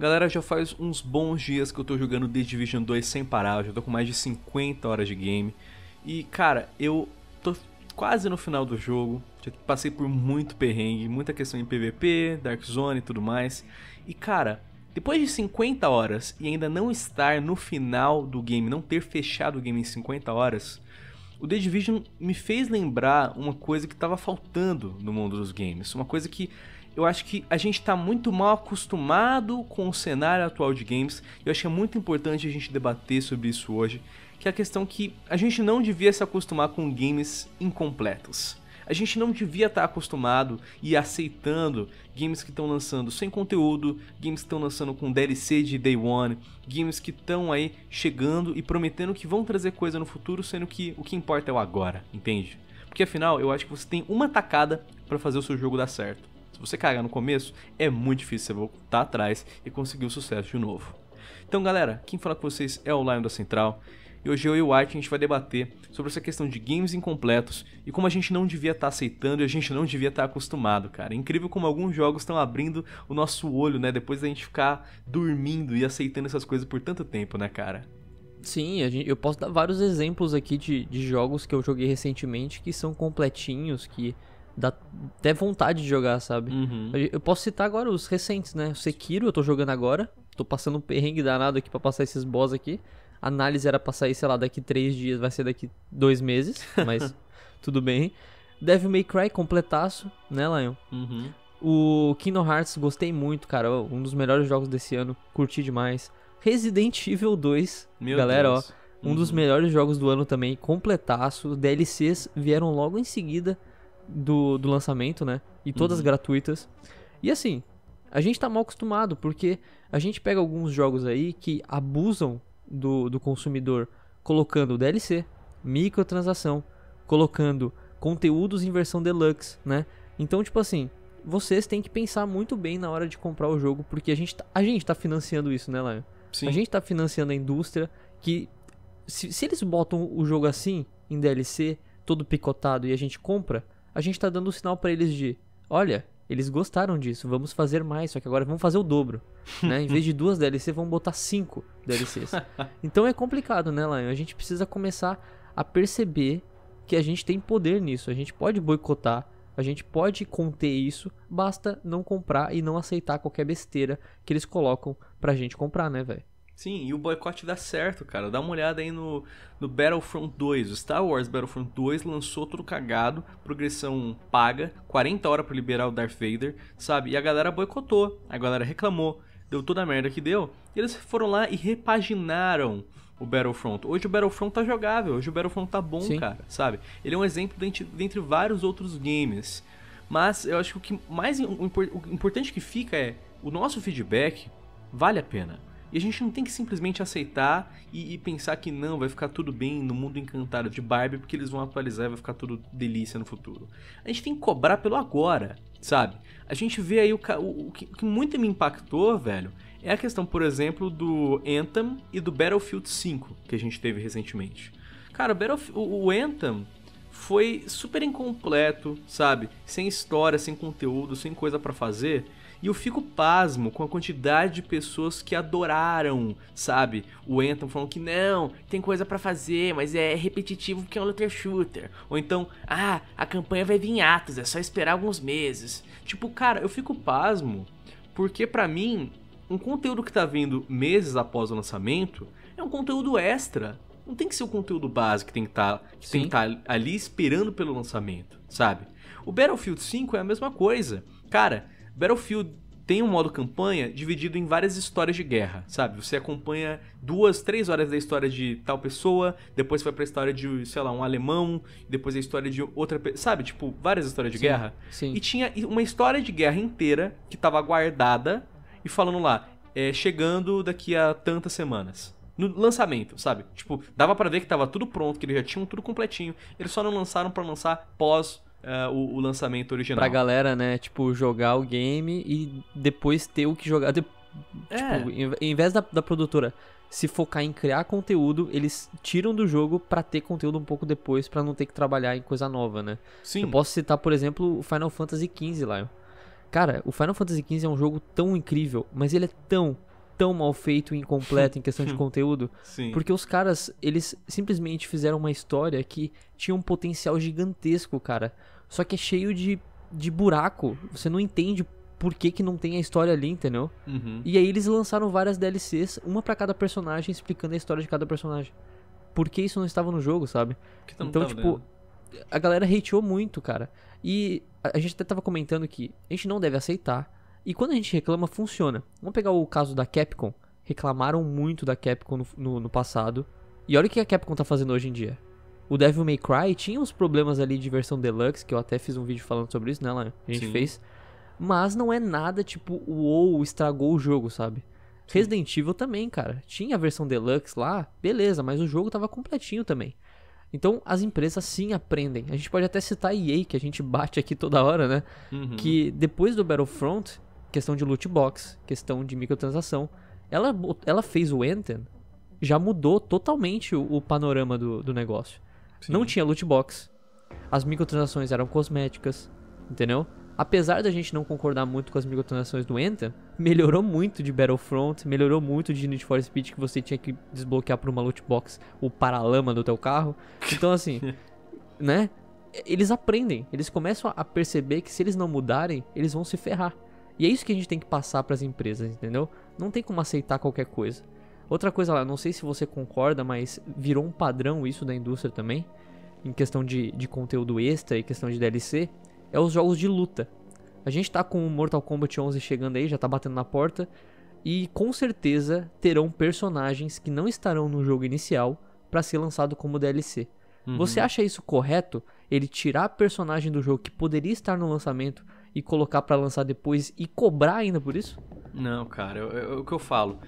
Galera, já faz uns bons dias que eu tô jogando The Division 2 sem parar, eu já tô com mais de 50 horas de game. E, cara, eu tô quase no final do jogo, já passei por muito perrengue, muita questão em PVP, Dark Zone e tudo mais. E, cara, depois de 50 horas e ainda não estar no final do game, não ter fechado o game em 50 horas, o The Division me fez lembrar uma coisa que estava faltando no mundo dos games. Uma coisa que eu acho que a gente está muito mal acostumado com o cenário atual de games. E eu acho que é muito importante a gente debater sobre isso hoje. Que é a questão que a gente não devia se acostumar com games incompletos. A gente não devia estar tá acostumado e aceitando games que estão lançando sem conteúdo, games que estão lançando com DLC de Day One, games que estão aí chegando e prometendo que vão trazer coisa no futuro, sendo que o que importa é o agora, entende? Porque afinal, eu acho que você tem uma tacada para fazer o seu jogo dar certo. Se você cagar no começo, é muito difícil você voltar atrás e conseguir o sucesso de novo. Então, galera, quem fala com vocês é o Lion da Central. E hoje eu e o White a gente vai debater sobre essa questão de games incompletos e como a gente não devia estar tá aceitando e a gente não devia estar tá acostumado, cara. É incrível como alguns jogos estão abrindo o nosso olho, né? Depois da gente ficar dormindo e aceitando essas coisas por tanto tempo, né, cara? Sim, gente, eu posso dar vários exemplos aqui de, de jogos que eu joguei recentemente que são completinhos, que dá até vontade de jogar, sabe? Uhum. Eu posso citar agora os recentes, né? O Sekiro eu tô jogando agora, tô passando um perrengue danado aqui para passar esses boss aqui análise era pra sair, sei lá, daqui três dias, vai ser daqui dois meses, mas tudo bem. Devil May Cry, completaço, né, Lion? Uhum. O Kingdom Hearts, gostei muito, cara. Um dos melhores jogos desse ano, curti demais. Resident Evil 2, Meu galera, Deus. ó. Um uhum. dos melhores jogos do ano também, completaço. DLCs vieram logo em seguida do, do lançamento, né? E todas uhum. gratuitas. E assim, a gente tá mal acostumado, porque a gente pega alguns jogos aí que abusam do, do consumidor colocando DLC, microtransação, colocando conteúdos em versão deluxe, né? Então, tipo assim, vocês têm que pensar muito bem na hora de comprar o jogo, porque a gente tá, a gente tá financiando isso, né, Lion? Sim. A gente tá financiando a indústria que. Se, se eles botam o jogo assim, em DLC, todo picotado, e a gente compra, a gente tá dando o um sinal para eles de: olha, eles gostaram disso, vamos fazer mais, só que agora vamos fazer o dobro. Né? Em vez de duas DLC, vamos botar cinco DLCs. Então é complicado, né, Lion? A gente precisa começar a perceber que a gente tem poder nisso. A gente pode boicotar, a gente pode conter isso, basta não comprar e não aceitar qualquer besteira que eles colocam pra gente comprar, né, velho? Sim, e o boicote dá certo, cara. Dá uma olhada aí no, no Battlefront 2. O Star Wars Battlefront 2 lançou tudo cagado, progressão paga, 40 horas para liberar o Darth Vader, sabe? E a galera boicotou, a galera reclamou, deu toda a merda que deu. E eles foram lá e repaginaram o Battlefront. Hoje o Battlefront tá jogável, hoje o Battlefront tá bom, Sim. cara, sabe? Ele é um exemplo dentre, dentre vários outros games. Mas eu acho que o que mais o importante que fica é o nosso feedback vale a pena e a gente não tem que simplesmente aceitar e, e, pensar que não, vai ficar tudo bem no mundo encantado de Barbie porque eles vão atualizar e vai ficar tudo delícia no futuro. A gente tem que cobrar pelo agora, sabe? A gente vê aí o, o, o, que, o que muito me impactou, velho, é a questão, por exemplo, do Anthem e do Battlefield 5 que a gente teve recentemente. Cara, o, o Anthem foi super incompleto, sabe? Sem história, sem conteúdo, sem coisa para fazer. E eu fico pasmo com a quantidade de pessoas que adoraram, sabe? O Anthem falando que não, tem coisa para fazer, mas é repetitivo porque é um looter shooter. Ou então, ah, a campanha vai vir em atos, é só esperar alguns meses. Tipo, cara, eu fico pasmo porque para mim, um conteúdo que tá vindo meses após o lançamento é um conteúdo extra, não tem que ser o conteúdo base que tem que tá, estar tá ali esperando pelo lançamento, sabe? O Battlefield 5 é a mesma coisa. Cara, Battlefield tem um modo campanha dividido em várias histórias de guerra, sabe? Você acompanha duas, três horas da história de tal pessoa, depois vai pra história de, sei lá, um alemão, depois a história de outra pessoa, sabe? Tipo, várias histórias de sim, guerra. Sim. E tinha uma história de guerra inteira que tava guardada e falando lá, é, chegando daqui a tantas semanas. No lançamento, sabe? Tipo, dava para ver que tava tudo pronto, que eles já tinham tudo completinho. Eles só não lançaram para lançar pós Uh, o, o, lançamento original. Pra galera, né, tipo, jogar o game e depois ter o que jogar. De... É. Tipo, em, em vez da, da produtora se focar em criar conteúdo, eles tiram do jogo para ter conteúdo um pouco depois, para não ter que trabalhar em coisa nova, né? Sim. Eu posso citar, por exemplo, o Final Fantasy XV lá. Cara, o Final Fantasy XV é um jogo tão incrível, mas ele é tão, tão mal feito e incompleto em questão de conteúdo. Sim. Porque os caras, eles simplesmente fizeram uma história que tinha um potencial gigantesco, cara. Só que é cheio de, de buraco. Você não entende por que, que não tem a história ali, entendeu? Uhum. E aí eles lançaram várias DLCs, uma para cada personagem, explicando a história de cada personagem. Por que isso não estava no jogo, sabe? então, tipo, a galera hateou muito, cara. E a gente até tava comentando que a gente não deve aceitar e quando a gente reclama, funciona. Vamos pegar o caso da Capcom. Reclamaram muito da Capcom no, no, no passado. E olha o que a Capcom tá fazendo hoje em dia. O Devil May Cry tinha uns problemas ali de versão deluxe, que eu até fiz um vídeo falando sobre isso, né, lá A gente Sim. fez. Mas não é nada tipo, uou, estragou o jogo, sabe? Sim. Resident Evil também, cara. Tinha a versão deluxe lá, beleza, mas o jogo tava completinho também. Então as empresas sim aprendem. A gente pode até citar a EA, que a gente bate aqui toda hora, né? Uhum. Que depois do Battlefront, questão de loot box, questão de microtransação. Ela, ela fez o Anthem, já mudou totalmente o, o panorama do, do negócio. Sim. Não tinha loot box, as microtransações eram cosméticas, entendeu? Apesar da gente não concordar muito com as microtransações do Anthem, melhorou muito de Battlefront, melhorou muito de Need for Speed que você tinha que desbloquear por uma loot box o paralama do teu carro. Então assim, né? Eles aprendem, eles começam a perceber que se eles não mudarem, eles vão se ferrar. E é isso que a gente tem que passar para as empresas, entendeu? Não tem como aceitar qualquer coisa. Outra coisa lá, não sei se você concorda, mas virou um padrão isso da indústria também, em questão de, de conteúdo extra e questão de DLC, é os jogos de luta. A gente tá com o Mortal Kombat 11 chegando aí, já tá batendo na porta, e com certeza terão personagens que não estarão no jogo inicial para ser lançado como DLC. Uhum. Você acha isso correto? Ele tirar personagem do jogo que poderia estar no lançamento e colocar para lançar depois e cobrar ainda por isso? Não, cara, é o que eu falo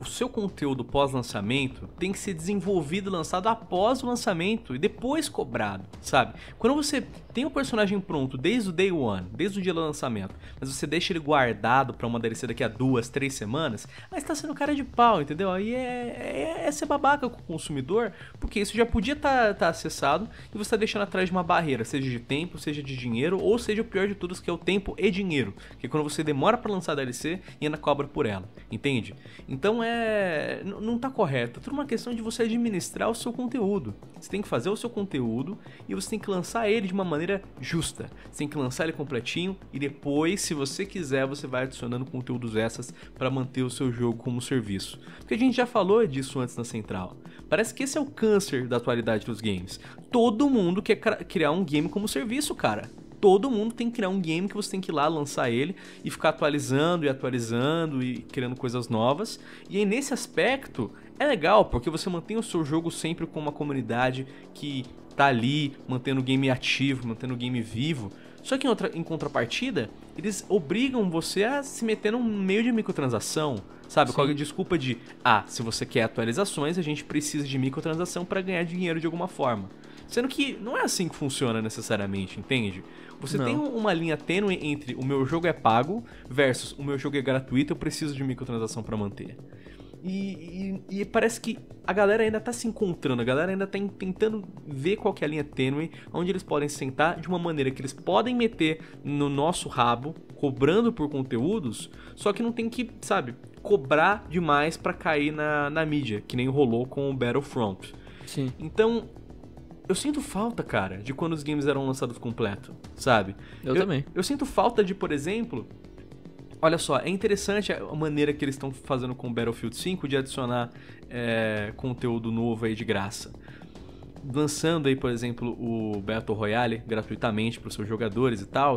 o seu conteúdo pós-lançamento tem que ser desenvolvido e lançado após o lançamento e depois cobrado, sabe? Quando você tem o personagem pronto desde o day one, desde o dia do lançamento, mas você deixa ele guardado para uma DLC daqui a duas, três semanas, aí está sendo cara de pau, entendeu? Aí é, é, é, ser babaca com o consumidor, porque isso já podia estar tá, tá acessado e você está deixando atrás de uma barreira, seja de tempo, seja de dinheiro, ou seja o pior de todos, que é o tempo e dinheiro, que é quando você demora para lançar a DLC e ainda cobra por ela, entende? Então é é, não está correta. É tudo uma questão de você administrar o seu conteúdo. Você tem que fazer o seu conteúdo e você tem que lançar ele de uma maneira justa. Você tem que lançar ele completinho e depois, se você quiser, você vai adicionando conteúdos essas para manter o seu jogo como serviço. Porque a gente já falou disso antes na central. Parece que esse é o câncer da atualidade dos games. Todo mundo quer criar um game como serviço, cara todo mundo tem que criar um game que você tem que ir lá lançar ele e ficar atualizando e atualizando e criando coisas novas. E aí, nesse aspecto, é legal porque você mantém o seu jogo sempre com uma comunidade que tá ali, mantendo o game ativo, mantendo o game vivo. Só que em, outra, em contrapartida, eles obrigam você a se meter num meio de microtransação. Sabe, qual é a desculpa de, ah, se você quer atualizações, a gente precisa de microtransação para ganhar dinheiro de alguma forma. Sendo que não é assim que funciona necessariamente, entende? Você não. tem uma linha tênue entre o meu jogo é pago versus o meu jogo é gratuito, eu preciso de microtransação para manter. E, e, e, parece que a galera ainda tá se encontrando, a galera ainda tá tentando ver qual é a linha tênue, onde eles podem sentar de uma maneira que eles podem meter no nosso rabo, cobrando por conteúdos, só que não tem que, sabe, cobrar demais para cair na, na mídia, que nem rolou com o Battlefront. Sim. Então, eu sinto falta, cara, de quando os games eram lançados completo, sabe? Eu, eu também. Eu sinto falta de, por exemplo, olha só, é interessante a maneira que eles estão fazendo com Battlefield 5 de adicionar é, conteúdo novo aí de graça. Lançando aí, por exemplo, o Battle Royale gratuitamente para os seus jogadores e tal.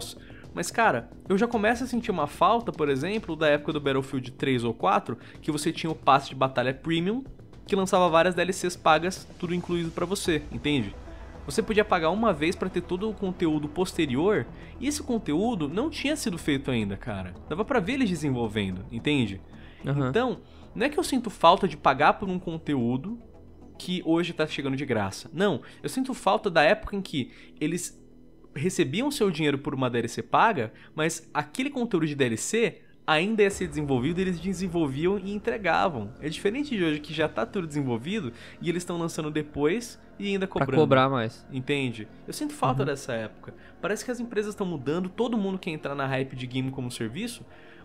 Mas, cara, eu já começo a sentir uma falta, por exemplo, da época do Battlefield 3 ou 4, que você tinha o passe de batalha premium, que lançava várias DLCs pagas, tudo incluído para você, entende? Você podia pagar uma vez para ter todo o conteúdo posterior, e esse conteúdo não tinha sido feito ainda, cara. Dava para ver eles desenvolvendo, entende? Uhum. Então, não é que eu sinto falta de pagar por um conteúdo que hoje tá chegando de graça. Não, eu sinto falta da época em que eles recebiam seu dinheiro por uma DLC paga, mas aquele conteúdo de DLC ainda ia ser desenvolvido, eles desenvolviam e entregavam. É diferente de hoje que já está tudo desenvolvido e eles estão lançando depois e ainda cobrando. Pra cobrar mais. Entende? Eu sinto falta uhum. dessa época. Parece que as empresas estão mudando, todo mundo quer entrar na hype de game como serviço,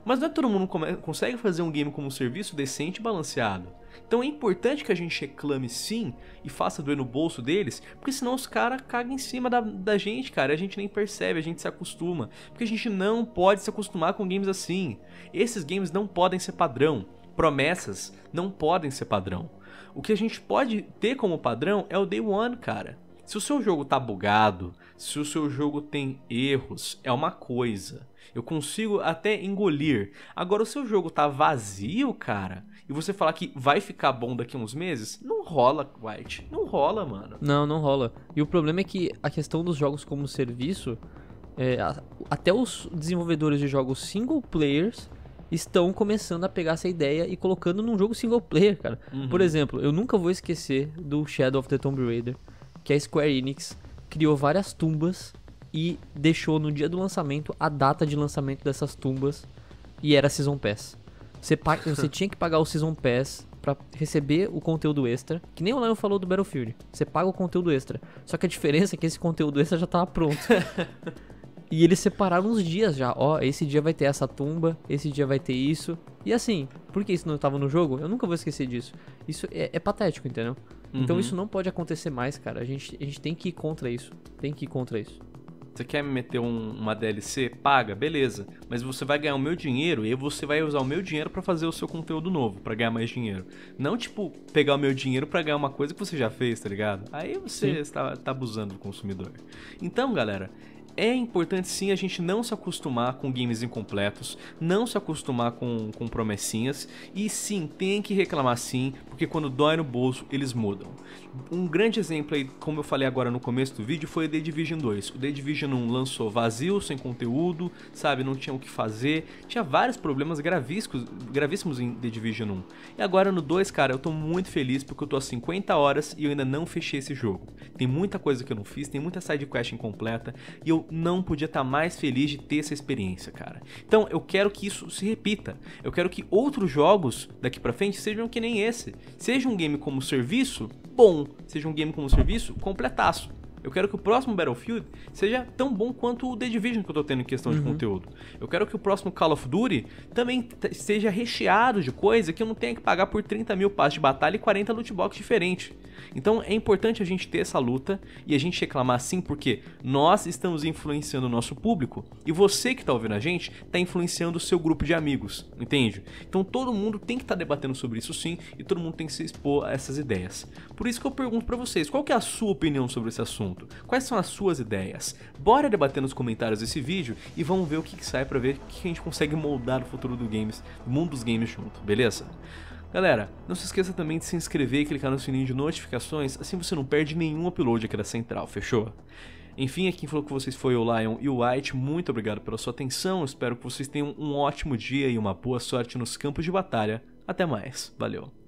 mas não é todo mundo consegue fazer um game como um serviço decente e balanceado. Então é importante que a gente reclame sim e faça doer no bolso deles, porque senão os caras cagam em cima da, da gente, cara. A gente nem percebe, a gente se acostuma. Porque a gente não pode se acostumar com games assim. Esses games não podem ser padrão. Promessas não podem ser padrão. O que a gente pode ter como padrão é o day one, cara. Se o seu jogo tá bugado, se o seu jogo tem erros, é uma coisa. Eu consigo até engolir. Agora, o seu jogo tá vazio, cara, e você falar que vai ficar bom daqui uns meses, não rola, White. Não rola, mano. Não, não rola. E o problema é que a questão dos jogos como serviço, é, até os desenvolvedores de jogos single players estão começando a pegar essa ideia e colocando num jogo single player, cara. Uhum. Por exemplo, eu nunca vou esquecer do Shadow of the Tomb Raider, que a Square Enix criou várias tumbas e deixou no dia do lançamento a data de lançamento dessas tumbas e era Season Pass. Você, você tinha que pagar o Season Pass para receber o conteúdo extra, que nem o Lion falou do Battlefield. Você paga o conteúdo extra. Só que a diferença é que esse conteúdo extra já tava pronto. e eles separaram os dias já. Ó, esse dia vai ter essa tumba, esse dia vai ter isso. E assim, porque isso não tava no jogo? Eu nunca vou esquecer disso. Isso é, é patético, entendeu? Então uhum. isso não pode acontecer mais, cara. A gente, a gente tem que ir contra isso. Tem que ir contra isso. Você quer me meter um, uma DLC? Paga, beleza. Mas você vai ganhar o meu dinheiro e você vai usar o meu dinheiro para fazer o seu conteúdo novo, para ganhar mais dinheiro. Não, tipo, pegar o meu dinheiro para ganhar uma coisa que você já fez, tá ligado? Aí você está, está abusando do consumidor. Então, galera, é importante sim a gente não se acostumar com games incompletos, não se acostumar com, com promessinhas, e sim, tem que reclamar sim, porque quando dói no bolso, eles mudam. Um grande exemplo aí, como eu falei agora no começo do vídeo, foi o The Division 2. O The Division 1 lançou vazio, sem conteúdo, sabe, não tinha o que fazer, tinha vários problemas gravíssimos, gravíssimos em The Division 1. E agora no 2, cara, eu tô muito feliz porque eu tô há 50 horas e eu ainda não fechei esse jogo. Tem muita coisa que eu não fiz, tem muita side quest incompleta, e eu não podia estar tá mais feliz de ter essa experiência, cara. Então eu quero que isso se repita. Eu quero que outros jogos daqui para frente sejam que nem esse. Seja um game como serviço, bom. Seja um game como serviço, completaço. Eu quero que o próximo Battlefield seja tão bom quanto o The Division que eu tô tendo em questão uhum. de conteúdo. Eu quero que o próximo Call of Duty também seja recheado de coisa que eu não tenha que pagar por 30 mil passos de batalha e 40 loot box diferentes. Então é importante a gente ter essa luta e a gente reclamar assim porque nós estamos influenciando o nosso público e você que está ouvindo a gente está influenciando o seu grupo de amigos, entende? Então todo mundo tem que estar tá debatendo sobre isso sim e todo mundo tem que se expor a essas ideias. Por isso que eu pergunto para vocês, qual é a sua opinião sobre esse assunto? Quais são as suas ideias? Bora debater nos comentários desse vídeo e vamos ver o que, que sai para ver o que, que a gente consegue moldar o futuro do games, do mundo dos games junto, beleza? Galera, não se esqueça também de se inscrever e clicar no sininho de notificações, assim você não perde nenhum upload aqui da Central, fechou? Enfim, aqui quem falou com vocês foi o Lion e o White, muito obrigado pela sua atenção, espero que vocês tenham um ótimo dia e uma boa sorte nos campos de batalha. Até mais, valeu!